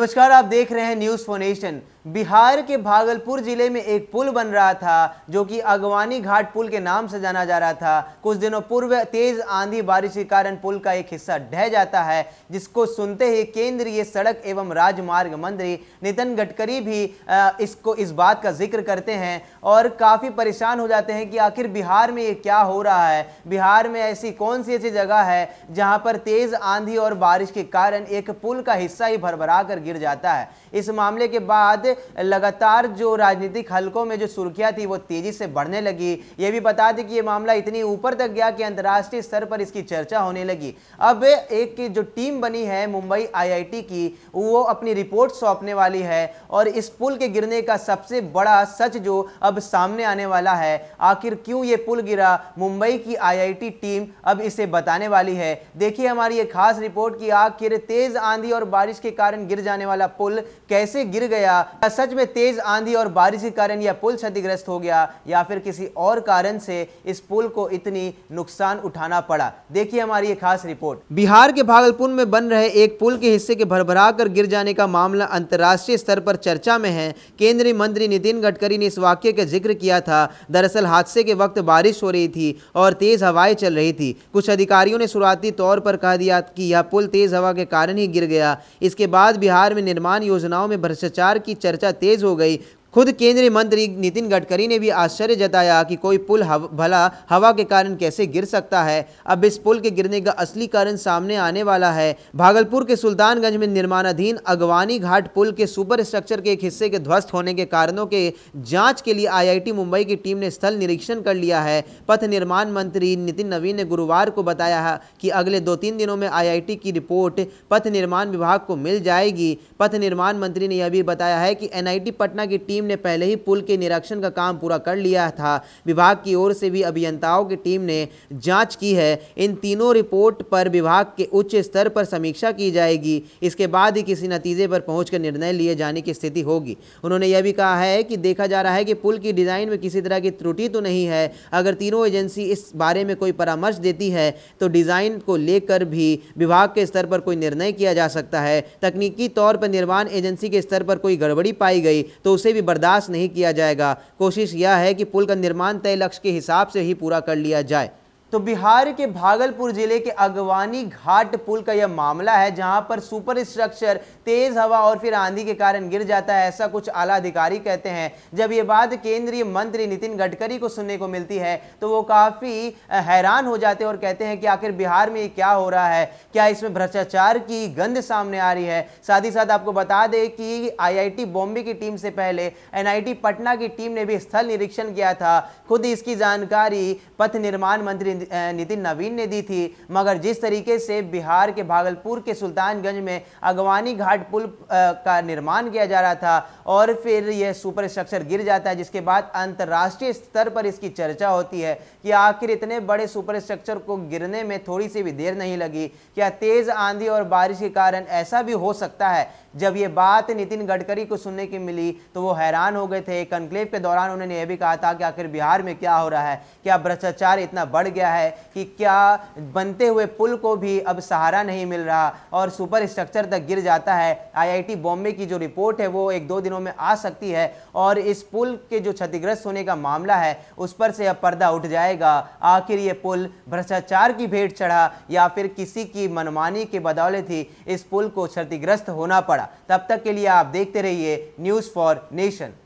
नमस्कार आप देख रहे हैं न्यूज फोनेशन बिहार के भागलपुर जिले में एक पुल बन रहा था जो कि अगवानी घाट पुल के नाम से जाना जा रहा था कुछ दिनों पूर्व तेज आंधी बारिश के कारण पुल का एक हिस्सा ढह जाता है जिसको सुनते ही केंद्रीय सड़क एवं राजमार्ग मंत्री नितिन गडकरी भी इसको इस बात का जिक्र करते हैं और काफ़ी परेशान हो जाते हैं कि आखिर बिहार में ये क्या हो रहा है बिहार में ऐसी कौन सी ऐसी जगह है जहाँ पर तेज़ आंधी और बारिश के कारण एक पुल का हिस्सा ही भरभरा कर गिर जाता है इस मामले के बाद लगातार जो राजनीतिक हलकों में जो सुर्खियाँ थी वो तेज़ी से बढ़ने लगी ये भी बता दें कि ये मामला इतनी ऊपर तक गया कि अंतर्राष्ट्रीय स्तर पर इसकी चर्चा होने लगी अब एक की जो टीम बनी है मुंबई आई की वो अपनी रिपोर्ट सौंपने वाली है और इस पुल के गिरने का सबसे बड़ा सच जो अब सामने आने वाला है आखिर क्यों ये पुल गिरा मुंबई की आई टीम अब इसे बताने वाली है देखिए हमारी ये खास रिपोर्ट कि आखिर तेज आंधी और बारिश के कारण गिर जाने वाला पुल कैसे गिर गया सच में तेज आंधी और बारिश के कारण यह पुल क्षतिग्रस्त हो गया या फिर किसी और कारण से इस पुल को इतनी नुकसान उठाना पड़ा देखिए हमारी ये खास रिपोर्ट बिहार के भागलपुर में बन रहे एक पुल के हिस्से के भरभरा कर गिर जाने का मामला अंतर्राष्ट्रीय स्तर पर चर्चा में है केंद्रीय मंत्री नितिन गडकरी ने इस वाक्य का जिक्र किया था दरअसल हादसे के वक्त बारिश हो रही थी और तेज हवाएं चल रही थी कुछ अधिकारियों ने शुरुआती तौर पर कह दिया कि यह पुल तेज हवा के कारण ही गिर गया इसके बाद बिहार में निर्माण योजनाओं में भ्रष्टाचार की चर्चा चर्चा तेज़ हो गई खुद केंद्रीय मंत्री नितिन गडकरी ने भी आश्चर्य जताया कि कोई पुल हव, भला हवा के कारण कैसे गिर सकता है अब इस पुल के गिरने का असली कारण सामने आने वाला है भागलपुर के सुल्तानगंज में निर्माणाधीन अगवानी घाट पुल के सुपर स्ट्रक्चर के एक हिस्से के ध्वस्त होने के कारणों के जांच के लिए आईआईटी मुंबई की टीम ने स्थल निरीक्षण कर लिया है पथ निर्माण मंत्री नितिन नवीन ने गुरुवार को बताया कि अगले दो तीन दिनों में आई की रिपोर्ट पथ निर्माण विभाग को मिल जाएगी पथ निर्माण मंत्री ने यह भी बताया है कि एनआईटी पटना की टीम टीम ने पहले ही पुल के निरीक्षण का काम पूरा कर लिया था विभाग की ओर से भी अभियंताओं की टीम ने जांच की है इन तीनों रिपोर्ट पर विभाग के उच्च स्तर पर समीक्षा की जाएगी इसके बाद ही किसी नतीजे पर पहुंचकर निर्णय लिए जाने की स्थिति होगी उन्होंने यह भी कहा है कि देखा जा रहा है कि पुल की डिज़ाइन में किसी तरह की त्रुटि तो नहीं है अगर तीनों एजेंसी इस बारे में कोई परामर्श देती है तो डिज़ाइन को लेकर भी विभाग के स्तर पर कोई निर्णय किया जा सकता है तकनीकी तौर पर निर्माण एजेंसी के स्तर पर कोई गड़बड़ी पाई गई तो उसे भी बर्दाश्त नहीं किया जाएगा कोशिश यह है कि पुल का निर्माण तय लक्ष्य के हिसाब से ही पूरा कर लिया जाए तो बिहार के भागलपुर जिले के अगवानी घाट पुल का यह मामला है जहां पर सुपर स्ट्रक्चर तेज हवा और फिर आंधी के कारण गिर जाता है ऐसा कुछ आला अधिकारी कहते हैं जब ये बात केंद्रीय मंत्री नितिन गडकरी को सुनने को मिलती है तो वो काफ़ी हैरान हो जाते हैं और कहते हैं कि आखिर बिहार में ये क्या हो रहा है क्या इसमें भ्रष्टाचार की गंध सामने आ रही है साथ ही साथ आपको बता दें कि आई बॉम्बे की टीम से पहले एन पटना की टीम ने भी स्थल निरीक्षण किया था खुद इसकी जानकारी पथ निर्माण मंत्री नितिन नवीन ने दी थी मगर जिस तरीके से बिहार के भागलपुर के सुल्तानगंज में अगवानी घाट पुल का निर्माण किया जा रहा था और फिर यह सुपर स्ट्रक्चर गिर जाता है जिसके बाद अंतर्राष्ट्रीय स्तर पर इसकी चर्चा होती है कि आखिर इतने बड़े सुपर स्ट्रक्चर को गिरने में थोड़ी सी भी देर नहीं लगी क्या तेज़ आंधी और बारिश के कारण ऐसा भी हो सकता है जब ये बात नितिन गडकरी को सुनने की मिली तो वो हैरान हो गए थे कंक्लेव के दौरान उन्होंने यह भी कहा था कि आखिर बिहार में क्या हो रहा है क्या भ्रष्टाचार इतना बढ़ गया गया है कि क्या बनते हुए पुल को भी अब सहारा नहीं मिल रहा और सुपर स्ट्रक्चर तक गिर जाता है आईआईटी बॉम्बे की जो रिपोर्ट है वो एक दो दिनों में आ सकती है और इस पुल के जो क्षतिग्रस्त होने का मामला है उस पर से अब पर्दा उठ जाएगा आखिर ये पुल भ्रष्टाचार की भेंट चढ़ा या फिर किसी की मनमानी के बदौलत ही इस पुल को क्षतिग्रस्त होना पड़ा तब तक के लिए आप देखते रहिए न्यूज़ फॉर नेशन